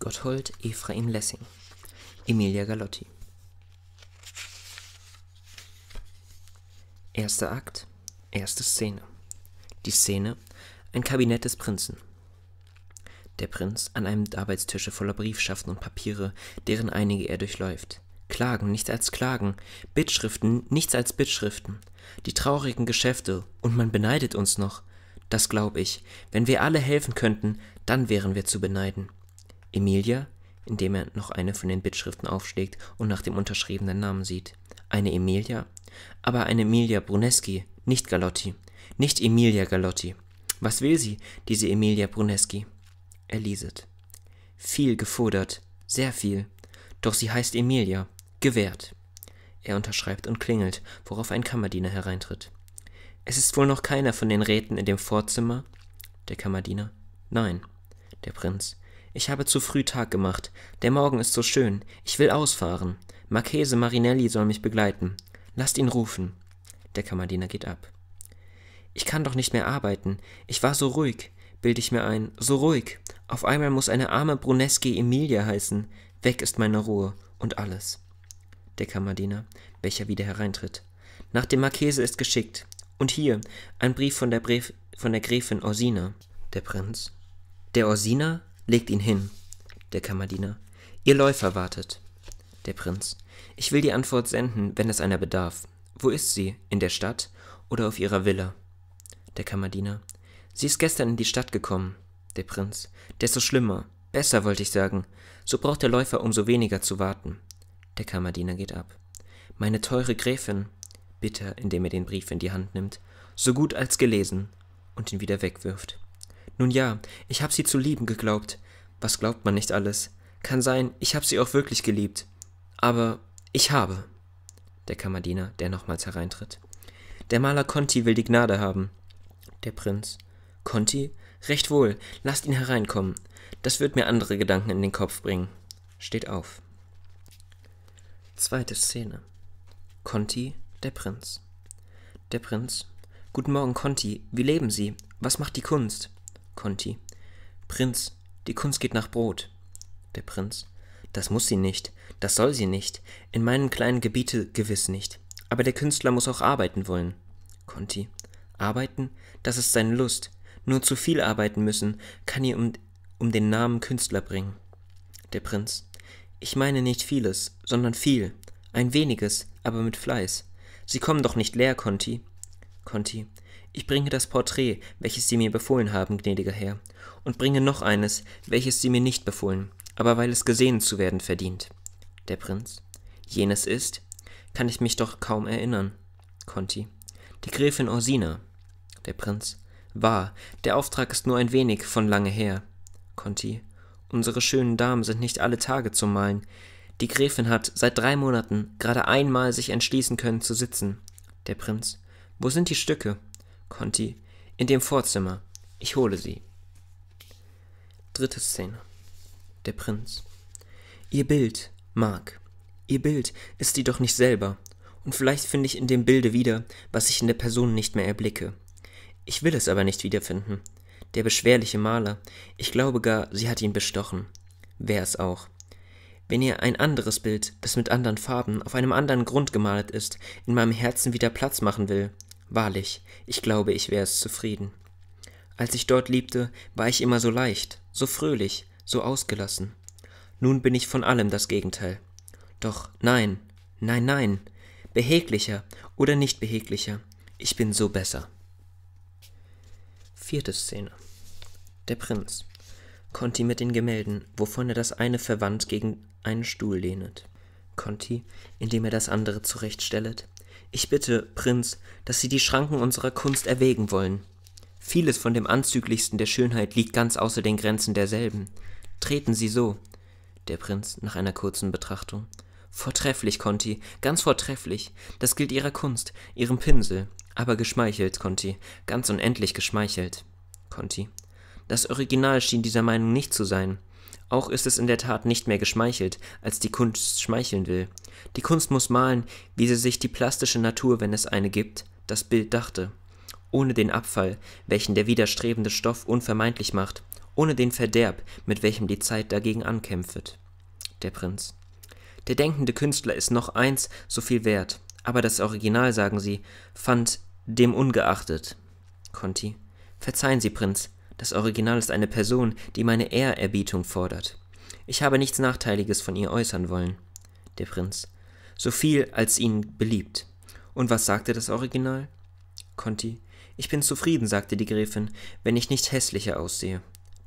Gotthold Ephraim Lessing, Emilia Galotti. Erster Akt, erste Szene. Die Szene: ein Kabinett des Prinzen. Der Prinz an einem Arbeitstische voller Briefschaften und Papiere, deren einige er durchläuft. Klagen nichts als Klagen, Bittschriften nichts als Bittschriften, die traurigen Geschäfte, und man beneidet uns noch. Das glaub ich, wenn wir alle helfen könnten, dann wären wir zu beneiden. Emilia, indem er noch eine von den Bittschriften aufschlägt und nach dem unterschriebenen Namen sieht. Eine Emilia? Aber eine Emilia Bruneschi, nicht Galotti. Nicht Emilia Galotti. Was will sie, diese Emilia Bruneschi? Er lieset. Viel gefodert, sehr viel. Doch sie heißt Emilia. Gewährt. Er unterschreibt und klingelt, worauf ein Kammerdiener hereintritt. Es ist wohl noch keiner von den Räten in dem Vorzimmer? Der Kammerdiener. Nein. Der Prinz. Ich habe zu früh Tag gemacht. Der Morgen ist so schön. Ich will ausfahren. Marchese Marinelli soll mich begleiten. Lasst ihn rufen. Der Kammerdiener geht ab. Ich kann doch nicht mehr arbeiten. Ich war so ruhig, bilde ich mir ein. So ruhig. Auf einmal muss eine arme Bruneschi Emilia heißen. Weg ist meine Ruhe und alles. Der Kammerdiener, welcher wieder hereintritt. Nach dem Marchese ist geschickt. Und hier ein Brief von der, Bref, von der Gräfin Orsina. Der Prinz. Der Orsina? Legt ihn hin, der Kammerdiener. Ihr Läufer wartet. Der Prinz. Ich will die Antwort senden, wenn es einer bedarf. Wo ist sie? In der Stadt oder auf ihrer Villa? Der Kammerdiener. Sie ist gestern in die Stadt gekommen. Der Prinz. Desto schlimmer. Besser wollte ich sagen. So braucht der Läufer umso weniger zu warten. Der Kammerdiener geht ab. Meine teure Gräfin, bitter, indem er den Brief in die Hand nimmt, so gut als gelesen und ihn wieder wegwirft. Nun ja, ich hab sie zu lieben geglaubt. Was glaubt man nicht alles? Kann sein, ich hab sie auch wirklich geliebt. Aber ich habe. Der Kammerdiener, der nochmals hereintritt. Der Maler Conti will die Gnade haben. Der Prinz. Conti? Recht wohl, lasst ihn hereinkommen. Das wird mir andere Gedanken in den Kopf bringen. Steht auf. Zweite Szene. Conti, der Prinz. Der Prinz. Guten Morgen, Conti. Wie leben Sie? Was macht die Kunst? Conti. Prinz, die Kunst geht nach Brot. Der Prinz. Das muss sie nicht, das soll sie nicht, in meinem kleinen Gebiete gewiss nicht. Aber der Künstler muss auch arbeiten wollen. Conti. Arbeiten, das ist seine Lust. Nur zu viel arbeiten müssen, kann ihn um, um den Namen Künstler bringen. Der Prinz. Ich meine nicht vieles, sondern viel. Ein weniges, aber mit Fleiß. Sie kommen doch nicht leer, Conti. Conti. Ich bringe das Porträt, welches Sie mir befohlen haben, gnädiger Herr, und bringe noch eines, welches Sie mir nicht befohlen, aber weil es gesehen zu werden verdient. Der Prinz. Jenes ist? Kann ich mich doch kaum erinnern. Conti. Die Gräfin Orsina. Der Prinz. Wahr, der Auftrag ist nur ein wenig von lange her. Conti. Unsere schönen Damen sind nicht alle Tage zum Malen. Die Gräfin hat seit drei Monaten gerade einmal sich entschließen können zu sitzen. Der Prinz. Wo sind die Stücke? Conti. In dem Vorzimmer. Ich hole sie. Dritte Szene. Der Prinz. Ihr Bild, Mark. Ihr Bild ist sie doch nicht selber. Und vielleicht finde ich in dem Bilde wieder, was ich in der Person nicht mehr erblicke. Ich will es aber nicht wiederfinden. Der beschwerliche Maler. Ich glaube gar, sie hat ihn bestochen. Wer es auch. Wenn ihr ein anderes Bild, das mit anderen Farben, auf einem anderen Grund gemalt ist, in meinem Herzen wieder Platz machen will, Wahrlich, ich glaube, ich wäre es zufrieden. Als ich dort liebte, war ich immer so leicht, so fröhlich, so ausgelassen. Nun bin ich von allem das Gegenteil. Doch nein, nein, nein, beheglicher oder nicht beheglicher, ich bin so besser. Vierte Szene. Der Prinz. Conti mit den Gemälden, wovon er das eine verwandt gegen einen Stuhl lehnet. Conti, indem er das andere zurechtstellet, ich bitte, Prinz, dass Sie die Schranken unserer Kunst erwägen wollen. Vieles von dem Anzüglichsten der Schönheit liegt ganz außer den Grenzen derselben. Treten Sie so. Der Prinz nach einer kurzen Betrachtung. Vortrefflich, Conti, ganz vortrefflich. Das gilt Ihrer Kunst, Ihrem Pinsel. Aber geschmeichelt, Conti, ganz unendlich geschmeichelt. Conti. Das Original schien dieser Meinung nicht zu sein. Auch ist es in der Tat nicht mehr geschmeichelt, als die Kunst schmeicheln will. Die Kunst muss malen, wie sie sich die plastische Natur, wenn es eine gibt, das Bild dachte. Ohne den Abfall, welchen der widerstrebende Stoff unvermeidlich macht, ohne den Verderb, mit welchem die Zeit dagegen ankämpft. Der Prinz. Der denkende Künstler ist noch eins so viel wert, aber das Original, sagen sie, fand dem ungeachtet. Conti. Verzeihen Sie, Prinz, das Original ist eine Person, die meine Ehrerbietung fordert. Ich habe nichts Nachteiliges von ihr äußern wollen. Der Prinz. So viel, als Ihnen beliebt. Und was sagte das Original? Conti. Ich bin zufrieden, sagte die Gräfin, wenn ich nicht hässlicher aussehe.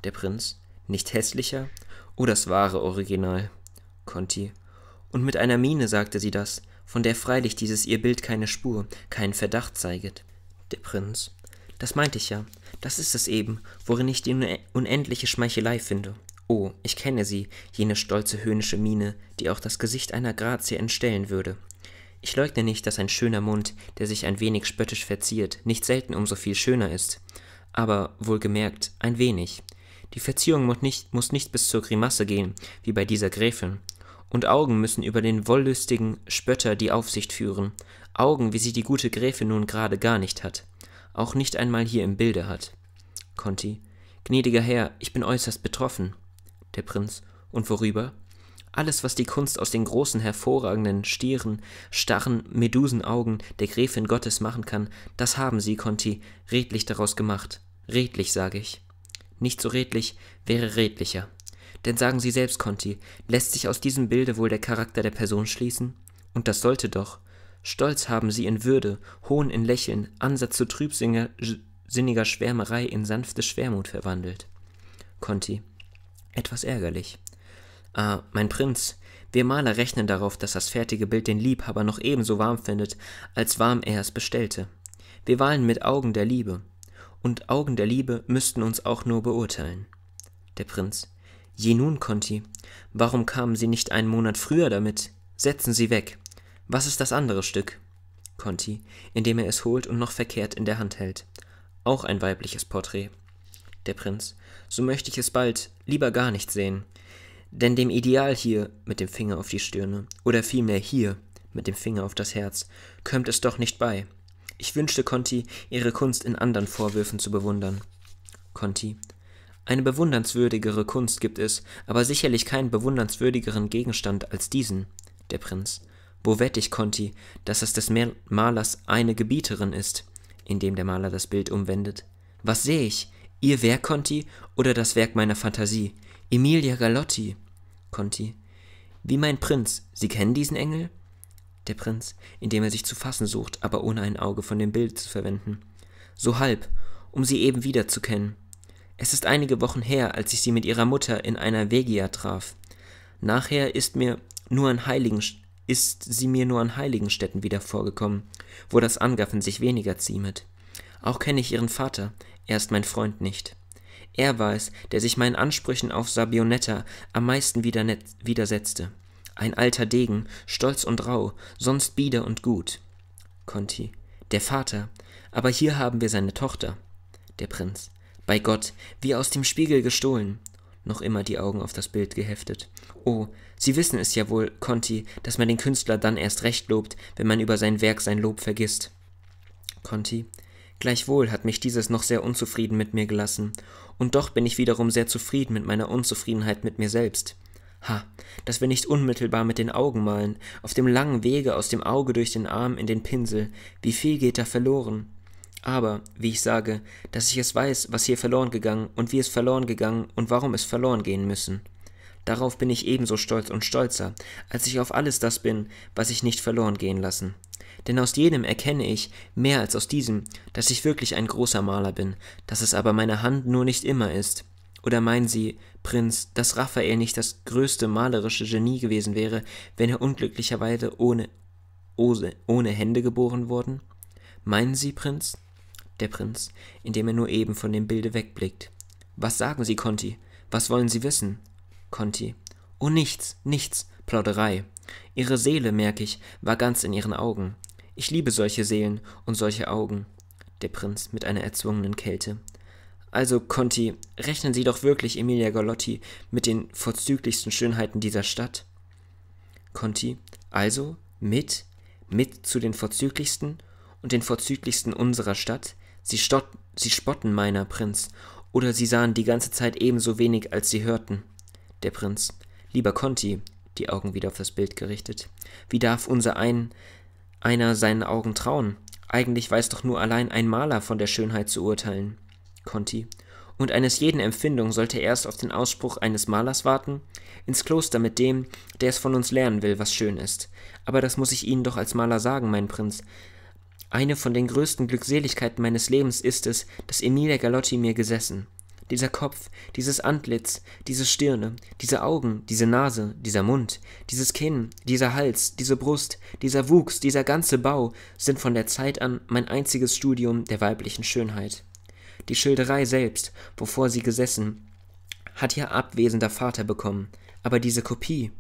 Der Prinz. Nicht hässlicher? Oh, das wahre Original. Conti. Und mit einer Miene sagte sie das, von der freilich dieses ihr Bild keine Spur, keinen Verdacht zeiget. Der Prinz. Das meinte ich ja. Das ist es eben, worin ich die unendliche Schmeichelei finde. Oh, ich kenne sie, jene stolze höhnische Miene, die auch das Gesicht einer Grazie entstellen würde. Ich leugne nicht, dass ein schöner Mund, der sich ein wenig spöttisch verziert, nicht selten umso viel schöner ist. Aber, wohlgemerkt, ein wenig. Die Verzierung muss nicht, muss nicht bis zur Grimasse gehen, wie bei dieser Gräfin. Und Augen müssen über den wollüstigen Spötter die Aufsicht führen. Augen, wie sie die gute Gräfin nun gerade gar nicht hat auch nicht einmal hier im Bilde hat. Conti, gnädiger Herr, ich bin äußerst betroffen. Der Prinz, und worüber? Alles, was die Kunst aus den großen, hervorragenden, stieren, starren Medusenaugen der Gräfin Gottes machen kann, das haben sie, Conti, redlich daraus gemacht. Redlich, sage ich. Nicht so redlich wäre redlicher. Denn sagen Sie selbst, Conti, lässt sich aus diesem Bilde wohl der Charakter der Person schließen? Und das sollte doch, Stolz haben sie in Würde, Hohn in Lächeln, Ansatz zu trübsinniger Schwärmerei in sanfte Schwermut verwandelt. Conti. Etwas ärgerlich. Ah, mein Prinz, wir Maler rechnen darauf, dass das fertige Bild den Liebhaber noch ebenso warm findet, als warm er es bestellte. Wir wahlen mit Augen der Liebe. Und Augen der Liebe müssten uns auch nur beurteilen. Der Prinz. Je nun, Conti, warum kamen Sie nicht einen Monat früher damit? Setzen Sie weg. Was ist das andere Stück? Conti, indem er es holt und noch verkehrt in der Hand hält. Auch ein weibliches Porträt. Der Prinz. So möchte ich es bald, lieber gar nicht sehen. Denn dem Ideal hier mit dem Finger auf die Stirne, oder vielmehr hier mit dem Finger auf das Herz, kömmt es doch nicht bei. Ich wünschte Conti, ihre Kunst in anderen Vorwürfen zu bewundern. Conti. Eine bewundernswürdigere Kunst gibt es, aber sicherlich keinen bewundernswürdigeren Gegenstand als diesen. Der Prinz. Wo wette ich, Conti, dass es des Malers eine Gebieterin ist, indem der Maler das Bild umwendet. Was sehe ich? Ihr Werk Conti oder das Werk meiner Fantasie? Emilia Galotti. Conti. Wie mein Prinz, Sie kennen diesen Engel? Der Prinz, indem er sich zu fassen sucht, aber ohne ein Auge von dem Bild zu verwenden. So halb, um sie eben wieder zu kennen. Es ist einige Wochen her, als ich sie mit ihrer Mutter in einer Vegia traf. Nachher ist mir nur ein Heiligen ist sie mir nur an heiligen Städten wieder vorgekommen, wo das Angaffen sich weniger ziemet. Auch kenne ich ihren Vater, er ist mein Freund nicht. Er war es, der sich meinen Ansprüchen auf Sabionetta am meisten widersetzte. Ein alter Degen, stolz und rau, sonst bieder und gut. Conti. Der Vater. Aber hier haben wir seine Tochter. Der Prinz. Bei Gott, wie aus dem Spiegel gestohlen noch immer die Augen auf das Bild geheftet. Oh, Sie wissen es ja wohl, Conti, dass man den Künstler dann erst recht lobt, wenn man über sein Werk sein Lob vergisst. Conti, gleichwohl hat mich dieses noch sehr unzufrieden mit mir gelassen, und doch bin ich wiederum sehr zufrieden mit meiner Unzufriedenheit mit mir selbst. Ha, dass wir nicht unmittelbar mit den Augen malen, auf dem langen Wege aus dem Auge durch den Arm in den Pinsel, wie viel geht da verloren? Aber, wie ich sage, dass ich es weiß, was hier verloren gegangen und wie es verloren gegangen und warum es verloren gehen müssen. Darauf bin ich ebenso stolz und stolzer, als ich auf alles das bin, was ich nicht verloren gehen lassen. Denn aus jenem erkenne ich, mehr als aus diesem, dass ich wirklich ein großer Maler bin, dass es aber meine Hand nur nicht immer ist. Oder meinen Sie, Prinz, dass Raphael nicht das größte malerische Genie gewesen wäre, wenn er unglücklicherweise ohne, ohne, ohne Hände geboren worden? Meinen Sie, Prinz? der Prinz, indem er nur eben von dem Bilde wegblickt. Was sagen Sie, Conti? Was wollen Sie wissen? Conti. Oh, nichts, nichts, Plauderei. Ihre Seele, merke ich, war ganz in ihren Augen. Ich liebe solche Seelen und solche Augen. Der Prinz mit einer erzwungenen Kälte. Also, Conti, rechnen Sie doch wirklich Emilia Galotti mit den vorzüglichsten Schönheiten dieser Stadt? Conti, also mit, mit zu den vorzüglichsten und den vorzüglichsten unserer Stadt, Sie, sie spotten meiner, Prinz, oder sie sahen die ganze Zeit ebenso wenig, als sie hörten. Der Prinz, lieber Conti, die Augen wieder auf das Bild gerichtet, wie darf unser ein, einer seinen Augen trauen? Eigentlich weiß doch nur allein ein Maler von der Schönheit zu urteilen. Conti, und eines jeden Empfindung sollte erst auf den Ausspruch eines Malers warten, ins Kloster mit dem, der es von uns lernen will, was schön ist. Aber das muss ich Ihnen doch als Maler sagen, mein Prinz, eine von den größten Glückseligkeiten meines Lebens ist es, dass Emilia Galotti mir gesessen. Dieser Kopf, dieses Antlitz, diese Stirne, diese Augen, diese Nase, dieser Mund, dieses Kinn, dieser Hals, diese Brust, dieser Wuchs, dieser ganze Bau sind von der Zeit an mein einziges Studium der weiblichen Schönheit. Die Schilderei selbst, wovor sie gesessen, hat ihr abwesender Vater bekommen, aber diese Kopie,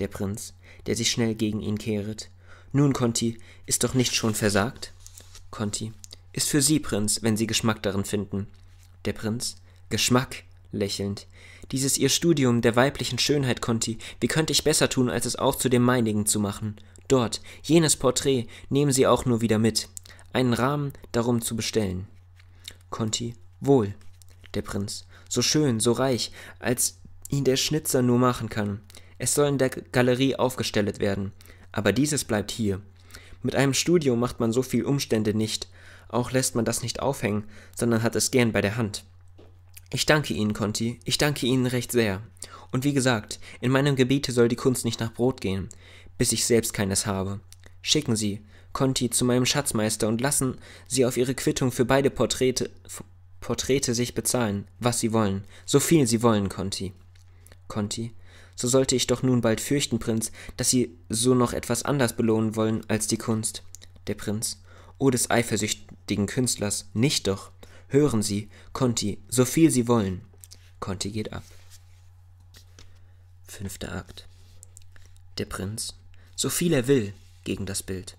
der Prinz, der sich schnell gegen ihn kehret, nun, Conti, ist doch nicht schon versagt? Conti, ist für Sie, Prinz, wenn Sie Geschmack darin finden. Der Prinz, Geschmack, lächelnd. Dieses Ihr Studium der weiblichen Schönheit, Conti, wie könnte ich besser tun, als es auch zu dem meinigen zu machen? Dort, jenes Porträt, nehmen Sie auch nur wieder mit. Einen Rahmen darum zu bestellen. Conti, wohl. Der Prinz, so schön, so reich, als ihn der Schnitzer nur machen kann. Es soll in der Galerie aufgestellt werden aber dieses bleibt hier. Mit einem Studium macht man so viel Umstände nicht, auch lässt man das nicht aufhängen, sondern hat es gern bei der Hand. Ich danke Ihnen, Conti, ich danke Ihnen recht sehr. Und wie gesagt, in meinem Gebiete soll die Kunst nicht nach Brot gehen, bis ich selbst keines habe. Schicken Sie Conti zu meinem Schatzmeister und lassen Sie auf Ihre Quittung für beide Porträte, Porträte sich bezahlen, was Sie wollen, so viel Sie wollen, Conti. Conti, so sollte ich doch nun bald fürchten, Prinz, dass Sie so noch etwas anders belohnen wollen als die Kunst. Der Prinz. O des eifersüchtigen Künstlers, nicht doch. Hören Sie, Conti, so viel Sie wollen. Conti geht ab. Fünfter Akt. Der Prinz. So viel er will, gegen das Bild.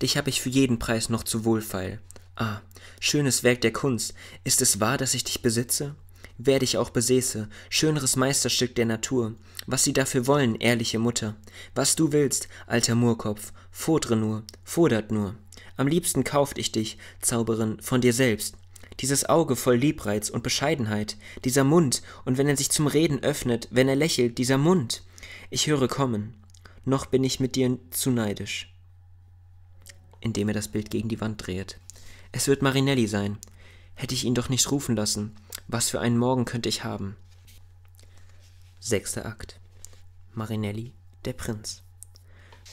Dich habe ich für jeden Preis noch zu wohlfeil. Ah, schönes Werk der Kunst, ist es wahr, dass ich dich besitze? wer dich auch besäße, schöneres Meisterstück der Natur. Was sie dafür wollen, ehrliche Mutter. Was du willst, alter Murkopf, fodre nur, fodert nur. Am liebsten kauft ich dich, Zauberin, von dir selbst. Dieses Auge voll Liebreiz und Bescheidenheit, dieser Mund, und wenn er sich zum Reden öffnet, wenn er lächelt, dieser Mund. Ich höre kommen. Noch bin ich mit dir zu neidisch. Indem er das Bild gegen die Wand dreht. Es wird Marinelli sein. Hätte ich ihn doch nicht rufen lassen. Was für einen Morgen könnte ich haben? Sechster Akt. Marinelli, der Prinz.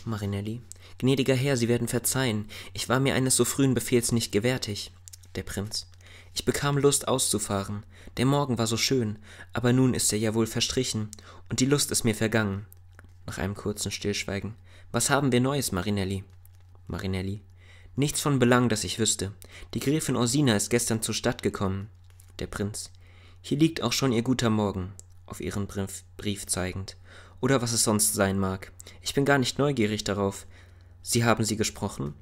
Marinelli. Gnädiger Herr, Sie werden verzeihen. Ich war mir eines so frühen Befehls nicht gewärtig. Der Prinz. Ich bekam Lust auszufahren. Der Morgen war so schön, aber nun ist er ja wohl verstrichen, und die Lust ist mir vergangen. Nach einem kurzen Stillschweigen. Was haben wir Neues, Marinelli? Marinelli. Nichts von Belang, das ich wüsste. Die Gräfin Orsina ist gestern zur Stadt gekommen der Prinz. Hier liegt auch schon ihr guter Morgen, auf ihren Brief, Brief zeigend, oder was es sonst sein mag. Ich bin gar nicht neugierig darauf. Sie haben sie gesprochen?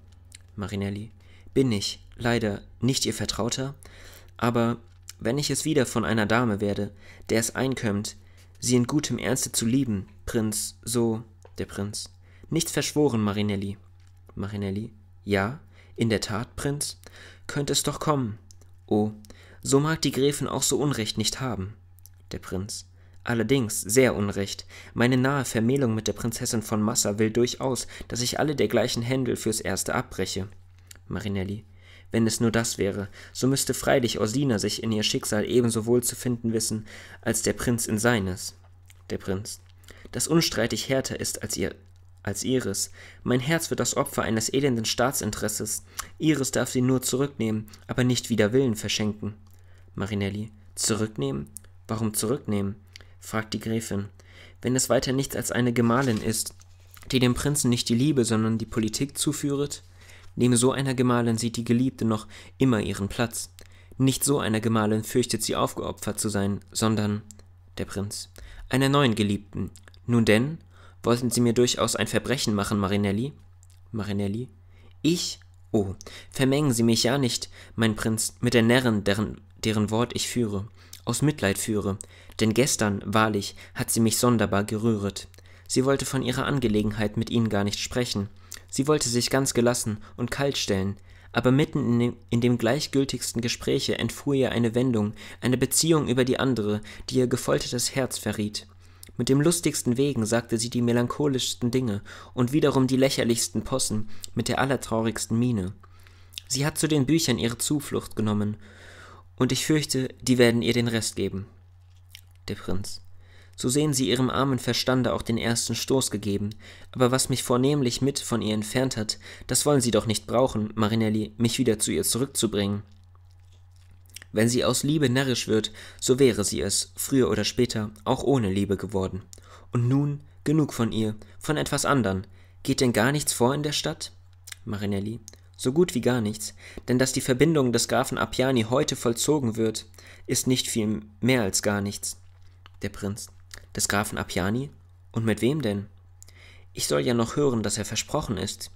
Marinelli. Bin ich, leider, nicht ihr Vertrauter, aber wenn ich es wieder von einer Dame werde, der es einkömmt, sie in gutem Ernste zu lieben, Prinz, so, der Prinz. Nichts verschworen, Marinelli. Marinelli. Ja, in der Tat, Prinz. Könnte es doch kommen. Oh, so mag die Gräfin auch so Unrecht nicht haben. Der Prinz. Allerdings, sehr Unrecht. Meine nahe Vermählung mit der Prinzessin von Massa will durchaus, dass ich alle dergleichen Händel fürs Erste abbreche. Marinelli. Wenn es nur das wäre, so müsste freilich Orsina sich in ihr Schicksal ebenso wohl zu finden wissen, als der Prinz in seines. Der Prinz. Das unstreitig härter ist als ihr als ihres. Mein Herz wird das Opfer eines elenden Staatsinteresses. Ihres darf sie nur zurücknehmen, aber nicht wider Willen verschenken. Marinelli. Zurücknehmen? Warum zurücknehmen? fragt die Gräfin. Wenn es weiter nichts als eine Gemahlin ist, die dem Prinzen nicht die Liebe, sondern die Politik zuführet, neben so einer Gemahlin sieht die Geliebte noch immer ihren Platz. Nicht so einer Gemahlin fürchtet sie aufgeopfert zu sein, sondern der Prinz, einer neuen Geliebten. Nun denn, wollten Sie mir durchaus ein Verbrechen machen, Marinelli? Marinelli, ich? Oh, vermengen Sie mich ja nicht, mein Prinz, mit der Närrin, deren deren Wort ich führe, aus Mitleid führe, denn gestern, wahrlich, hat sie mich sonderbar gerühret. Sie wollte von ihrer Angelegenheit mit ihnen gar nicht sprechen, sie wollte sich ganz gelassen und kalt stellen, aber mitten in dem, in dem gleichgültigsten Gespräche entfuhr ihr eine Wendung, eine Beziehung über die andere, die ihr gefoltertes Herz verriet. Mit dem lustigsten Wegen sagte sie die melancholischsten Dinge und wiederum die lächerlichsten Possen mit der allertraurigsten Miene. Sie hat zu den Büchern ihre Zuflucht genommen, und ich fürchte, die werden ihr den Rest geben. Der Prinz. So sehen sie ihrem armen Verstande auch den ersten Stoß gegeben, aber was mich vornehmlich mit von ihr entfernt hat, das wollen sie doch nicht brauchen, Marinelli, mich wieder zu ihr zurückzubringen. Wenn sie aus Liebe närrisch wird, so wäre sie es, früher oder später, auch ohne Liebe geworden. Und nun, genug von ihr, von etwas andern. Geht denn gar nichts vor in der Stadt? Marinelli so gut wie gar nichts, denn dass die Verbindung des Grafen Appiani heute vollzogen wird, ist nicht viel mehr als gar nichts. Der Prinz. Des Grafen Appiani? Und mit wem denn? Ich soll ja noch hören, dass er versprochen ist.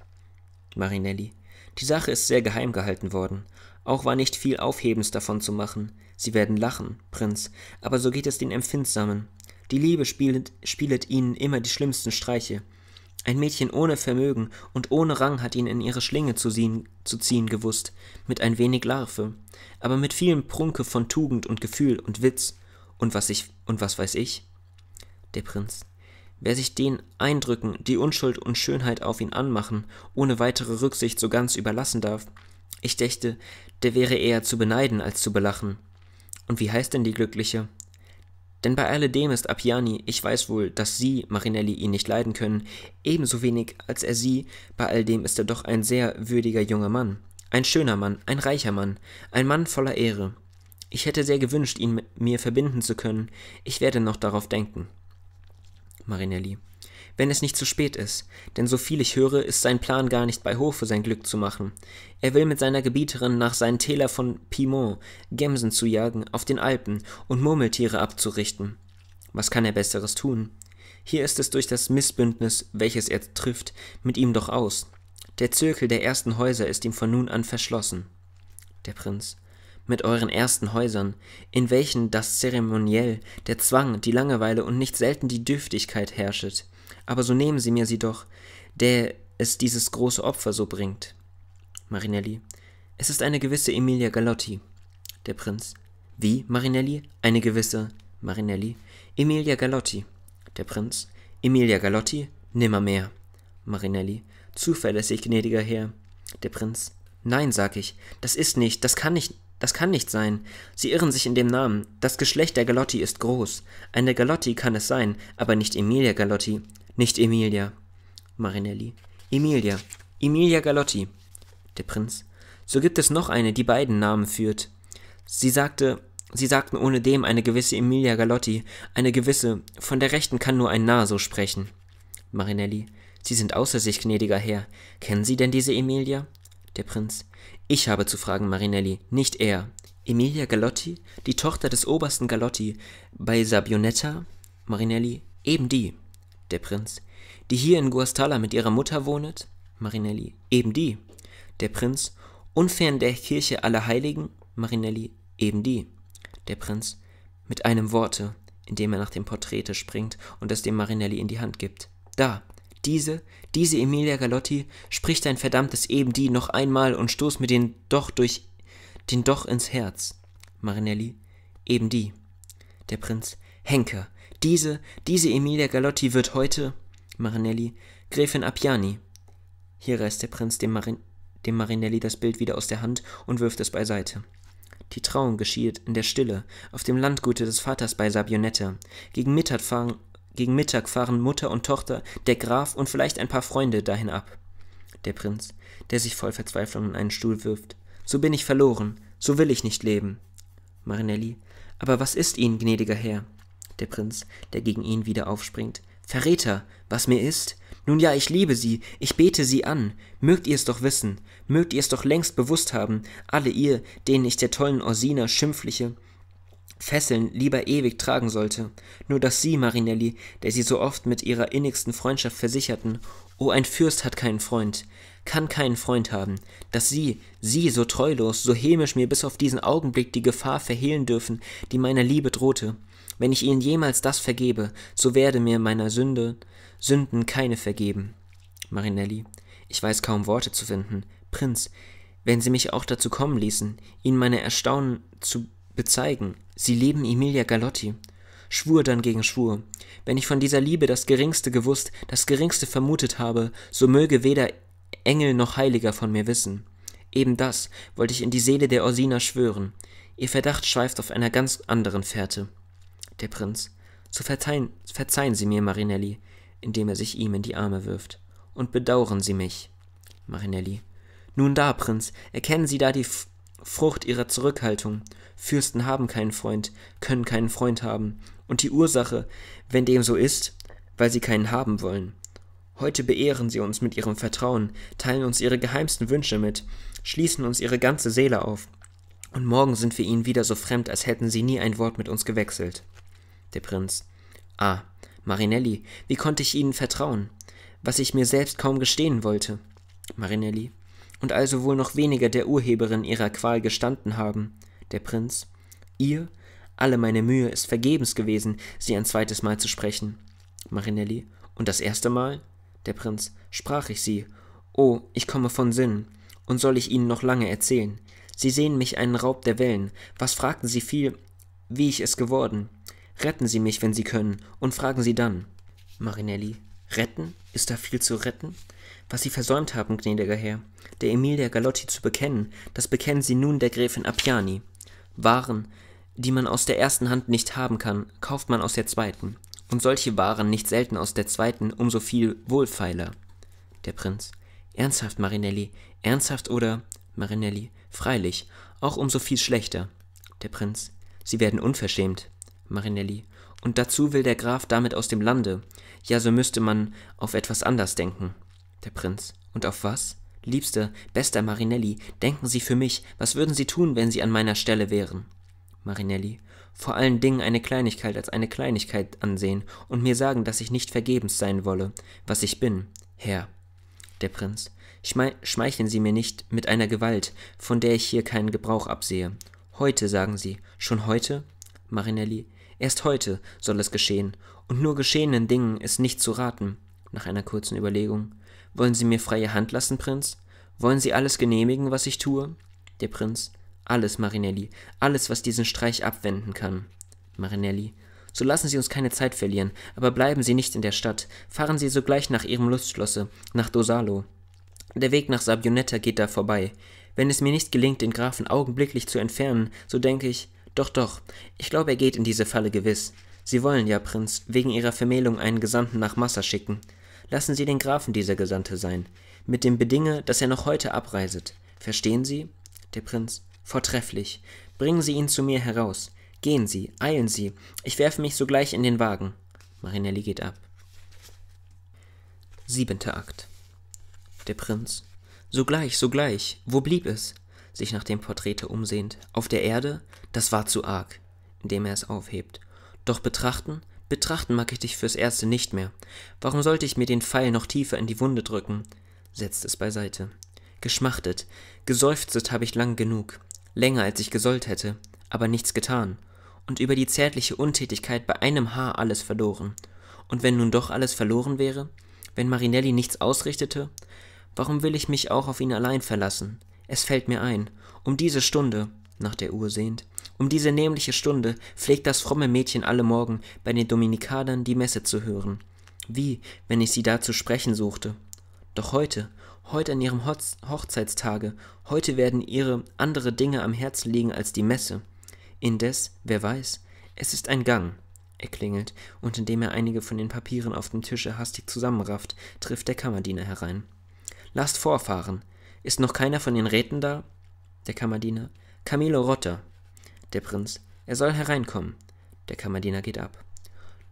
Marinelli. Die Sache ist sehr geheim gehalten worden. Auch war nicht viel Aufhebens davon zu machen. Sie werden lachen, Prinz, aber so geht es den Empfindsamen. Die Liebe spielet, spielet ihnen immer die schlimmsten Streiche. Ein Mädchen ohne Vermögen und ohne Rang hat ihn in ihre Schlinge zu, sien, zu ziehen gewusst, mit ein wenig Larve, aber mit vielem Prunke von Tugend und Gefühl und Witz und was ich und was weiß ich? Der Prinz. Wer sich den eindrücken, die Unschuld und Schönheit auf ihn anmachen, ohne weitere Rücksicht so ganz überlassen darf, ich dächte, der wäre eher zu beneiden als zu belachen. Und wie heißt denn die Glückliche? Denn bei alledem ist Appiani, ich weiß wohl, dass Sie, Marinelli, ihn nicht leiden können, ebenso wenig als er Sie, bei alledem ist er doch ein sehr würdiger junger Mann, ein schöner Mann, ein reicher Mann, ein Mann voller Ehre. Ich hätte sehr gewünscht, ihn mit mir verbinden zu können, ich werde noch darauf denken. Marinelli wenn es nicht zu spät ist, denn soviel ich höre, ist sein Plan gar nicht bei Hofe, sein Glück zu machen. Er will mit seiner Gebieterin nach seinen Tälern von Piemont, Gemsen zu jagen, auf den Alpen und Murmeltiere abzurichten. Was kann er Besseres tun? Hier ist es durch das Missbündnis, welches er trifft, mit ihm doch aus. Der Zirkel der ersten Häuser ist ihm von nun an verschlossen. Der Prinz mit euren ersten Häusern, in welchen das Zeremoniell, der Zwang, die Langeweile und nicht selten die Dürftigkeit herrschet aber so nehmen Sie mir sie doch, der es dieses große Opfer so bringt. Marinelli. Es ist eine gewisse Emilia Galotti. Der Prinz. Wie, Marinelli? Eine gewisse. Marinelli. Emilia Galotti. Der Prinz. Emilia Galotti? Nimmermehr. Marinelli. Zuverlässig, gnädiger Herr. Der Prinz. Nein, sag ich. Das ist nicht, das kann nicht, das kann nicht sein. Sie irren sich in dem Namen. Das Geschlecht der Galotti ist groß. Eine Galotti kann es sein, aber nicht Emilia Galotti. Nicht Emilia, Marinelli. Emilia. Emilia Galotti. Der Prinz. So gibt es noch eine, die beiden Namen führt. Sie sagte, sie sagten ohnedem eine gewisse Emilia Galotti, eine gewisse, von der Rechten kann nur ein Narr so sprechen. Marinelli. Sie sind außer sich, gnädiger Herr. Kennen Sie denn diese Emilia? Der Prinz. Ich habe zu fragen, Marinelli, nicht er. Emilia Galotti, die Tochter des obersten Galotti, bei Sabionetta? Marinelli, eben die der Prinz, die hier in Guastalla mit ihrer Mutter wohnet, Marinelli, eben die, der Prinz, unfern der Kirche aller Heiligen, Marinelli, eben die, der Prinz, mit einem Worte, indem er nach dem Porträte springt und es dem Marinelli in die Hand gibt. Da, diese, diese Emilia Galotti spricht dein verdammtes eben die noch einmal und stoß mir den doch durch, den doch ins Herz. Marinelli, eben die. Der Prinz, Henker. Diese, diese Emilia Galotti wird heute, Marinelli, Gräfin Appiani. Hier reißt der Prinz dem, Marin dem Marinelli das Bild wieder aus der Hand und wirft es beiseite. Die Trauung geschieht in der Stille, auf dem Landgute des Vaters bei Sabionetta. Gegen Mittag fahren, gegen Mittag fahren Mutter und Tochter, der Graf und vielleicht ein paar Freunde dahin ab. Der Prinz, der sich voll Verzweiflung in einen Stuhl wirft. So bin ich verloren, so will ich nicht leben. Marinelli, aber was ist Ihnen, gnädiger Herr? der Prinz, der gegen ihn wieder aufspringt. Verräter, was mir ist? Nun ja, ich liebe sie, ich bete sie an. Mögt ihr es doch wissen, mögt ihr es doch längst bewusst haben, alle ihr, denen ich der tollen Orsina schimpfliche Fesseln lieber ewig tragen sollte. Nur dass sie, Marinelli, der sie so oft mit ihrer innigsten Freundschaft versicherten, oh, ein Fürst hat keinen Freund, kann keinen Freund haben, dass sie, sie so treulos, so hämisch mir bis auf diesen Augenblick die Gefahr verhehlen dürfen, die meiner Liebe drohte. Wenn ich ihnen jemals das vergebe, so werde mir meiner Sünde Sünden keine vergeben. Marinelli, ich weiß kaum Worte zu finden. Prinz, wenn Sie mich auch dazu kommen ließen, Ihnen meine Erstaunen zu bezeigen. Sie lieben Emilia Galotti. Schwur dann gegen Schwur. Wenn ich von dieser Liebe das Geringste gewusst, das Geringste vermutet habe, so möge weder Engel noch Heiliger von mir wissen. Eben das wollte ich in die Seele der Orsina schwören. Ihr Verdacht schweift auf einer ganz anderen Fährte der Prinz. So verzeihen, verzeihen Sie mir, Marinelli, indem er sich ihm in die Arme wirft, und bedauern Sie mich. Marinelli. Nun da, Prinz, erkennen Sie da die F Frucht Ihrer Zurückhaltung. Fürsten haben keinen Freund, können keinen Freund haben. Und die Ursache, wenn dem so ist, weil sie keinen haben wollen. Heute beehren sie uns mit ihrem Vertrauen, teilen uns ihre geheimsten Wünsche mit, schließen uns ihre ganze Seele auf. Und morgen sind wir ihnen wieder so fremd, als hätten sie nie ein Wort mit uns gewechselt. Der Prinz. Ah, Marinelli, wie konnte ich Ihnen vertrauen? Was ich mir selbst kaum gestehen wollte. Marinelli. Und also wohl noch weniger der Urheberin Ihrer Qual gestanden haben. Der Prinz. Ihr? Alle meine Mühe ist vergebens gewesen, Sie ein zweites Mal zu sprechen. Marinelli. Und das erste Mal? Der Prinz. Sprach ich Sie. Oh, ich komme von Sinnen. Und soll ich Ihnen noch lange erzählen? Sie sehen mich einen Raub der Wellen. Was fragten Sie viel, wie ich es geworden? Retten Sie mich, wenn Sie können, und fragen Sie dann. Marinelli. Retten? Ist da viel zu retten? Was Sie versäumt haben, gnädiger Herr, der Emilia Galotti zu bekennen, das bekennen Sie nun der Gräfin Appiani. Waren, die man aus der ersten Hand nicht haben kann, kauft man aus der zweiten. Und solche Waren nicht selten aus der zweiten umso viel wohlfeiler. Der Prinz. Ernsthaft, Marinelli. Ernsthaft oder? Marinelli. Freilich. Auch umso viel schlechter. Der Prinz. Sie werden unverschämt. Marinelli. Und dazu will der Graf damit aus dem Lande. Ja, so müsste man auf etwas anders denken. Der Prinz. Und auf was? Liebster, bester Marinelli, denken Sie für mich, was würden Sie tun, wenn Sie an meiner Stelle wären? Marinelli. Vor allen Dingen eine Kleinigkeit als eine Kleinigkeit ansehen und mir sagen, dass ich nicht vergebens sein wolle, was ich bin, Herr. Der Prinz. schmeicheln Sie mir nicht mit einer Gewalt, von der ich hier keinen Gebrauch absehe. Heute, sagen Sie. Schon heute? Marinelli. Erst heute soll es geschehen, und nur geschehenen Dingen ist nicht zu raten. Nach einer kurzen Überlegung. Wollen Sie mir freie Hand lassen, Prinz? Wollen Sie alles genehmigen, was ich tue? Der Prinz. Alles, Marinelli. Alles, was diesen Streich abwenden kann. Marinelli. So lassen Sie uns keine Zeit verlieren, aber bleiben Sie nicht in der Stadt. Fahren Sie sogleich nach Ihrem Lustschlosse, nach Dosalo. Der Weg nach Sabionetta geht da vorbei. Wenn es mir nicht gelingt, den Grafen augenblicklich zu entfernen, so denke ich, doch, doch, ich glaube, er geht in diese Falle gewiss. Sie wollen ja, Prinz, wegen Ihrer Vermählung einen Gesandten nach Massa schicken. Lassen Sie den Grafen dieser Gesandte sein, mit dem Bedinge, dass er noch heute abreiset. Verstehen Sie? Der Prinz. Vortrefflich. Bringen Sie ihn zu mir heraus. Gehen Sie, eilen Sie. Ich werfe mich sogleich in den Wagen. Marinelli geht ab. Siebenter Akt. Der Prinz. Sogleich, sogleich. Wo blieb es? sich nach dem Porträte umsehend. Auf der Erde, das war zu arg, indem er es aufhebt. Doch betrachten, betrachten mag ich dich fürs Erste nicht mehr. Warum sollte ich mir den Pfeil noch tiefer in die Wunde drücken? Setzt es beiseite. Geschmachtet, geseufzet habe ich lang genug, länger als ich gesollt hätte, aber nichts getan. Und über die zärtliche Untätigkeit bei einem Haar alles verloren. Und wenn nun doch alles verloren wäre, wenn Marinelli nichts ausrichtete, warum will ich mich auch auf ihn allein verlassen? Es fällt mir ein, um diese Stunde, nach der Uhr sehnt, um diese nämliche Stunde pflegt das fromme Mädchen alle Morgen bei den Dominikanern die Messe zu hören, wie wenn ich sie da zu sprechen suchte. Doch heute, heute an ihrem Hochzeitstage, heute werden ihre andere Dinge am Herzen liegen als die Messe. Indes, wer weiß, es ist ein Gang. Er klingelt, und indem er einige von den Papieren auf dem Tische hastig zusammenrafft, trifft der Kammerdiener herein. Lasst vorfahren, ist noch keiner von den Räten da? Der Kammerdiener. Camillo Rotter. Der Prinz. Er soll hereinkommen. Der Kammerdiener geht ab.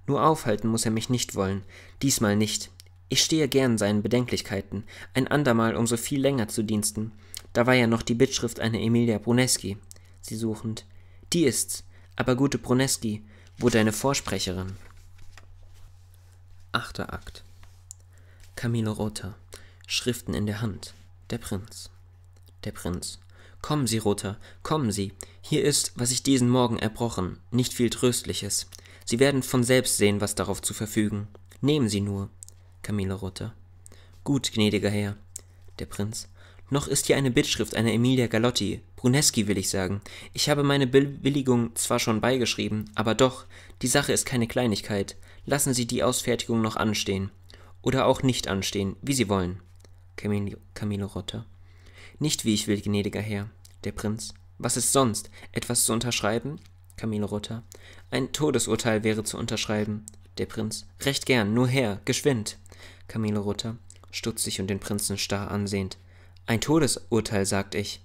Nur aufhalten muss er mich nicht wollen. Diesmal nicht. Ich stehe gern seinen Bedenklichkeiten, ein andermal um so viel länger zu diensten. Da war ja noch die Bittschrift einer Emilia Bruneschi. Sie suchend. Die ist's. Aber gute Bruneschi, wo deine Vorsprecherin? Achter Akt. Camillo Rotter. Schriften in der Hand. Der Prinz. Der Prinz. Kommen Sie, Roter, kommen Sie. Hier ist, was ich diesen Morgen erbrochen, nicht viel Tröstliches. Sie werden von selbst sehen, was darauf zu verfügen. Nehmen Sie nur. Camilla Rotter. Gut, gnädiger Herr. Der Prinz. Noch ist hier eine Bittschrift einer Emilia Galotti, Bruneschi will ich sagen. Ich habe meine Bewilligung zwar schon beigeschrieben, aber doch, die Sache ist keine Kleinigkeit. Lassen Sie die Ausfertigung noch anstehen. Oder auch nicht anstehen, wie Sie wollen. Camillo, Rotter. Nicht wie ich will, gnädiger Herr. Der Prinz. Was ist sonst? Etwas zu unterschreiben? Camillo Rotter. Ein Todesurteil wäre zu unterschreiben. Der Prinz. Recht gern, nur her, geschwind. Camillo Rotter, stutzig und den Prinzen starr ansehend. Ein Todesurteil, sagt ich.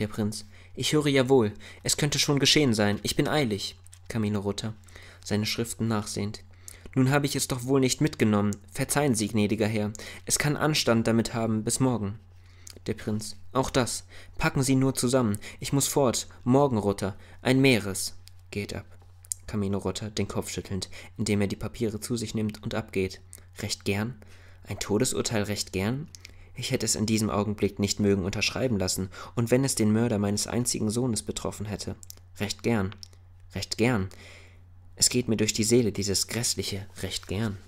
Der Prinz. Ich höre ja wohl. Es könnte schon geschehen sein. Ich bin eilig. Camillo Rotter, seine Schriften nachsehend. Nun habe ich es doch wohl nicht mitgenommen. Verzeihen Sie, gnädiger Herr. Es kann Anstand damit haben, bis morgen. Der Prinz. Auch das. Packen Sie nur zusammen. Ich muss fort. Morgen, Rutter. Ein Meeres. Geht ab. Camino Rutter, den Kopf schüttelnd, indem er die Papiere zu sich nimmt und abgeht. Recht gern? Ein Todesurteil recht gern? Ich hätte es in diesem Augenblick nicht mögen unterschreiben lassen, und wenn es den Mörder meines einzigen Sohnes betroffen hätte. Recht gern. Recht gern. Es geht mir durch die Seele dieses Grässliche recht gern.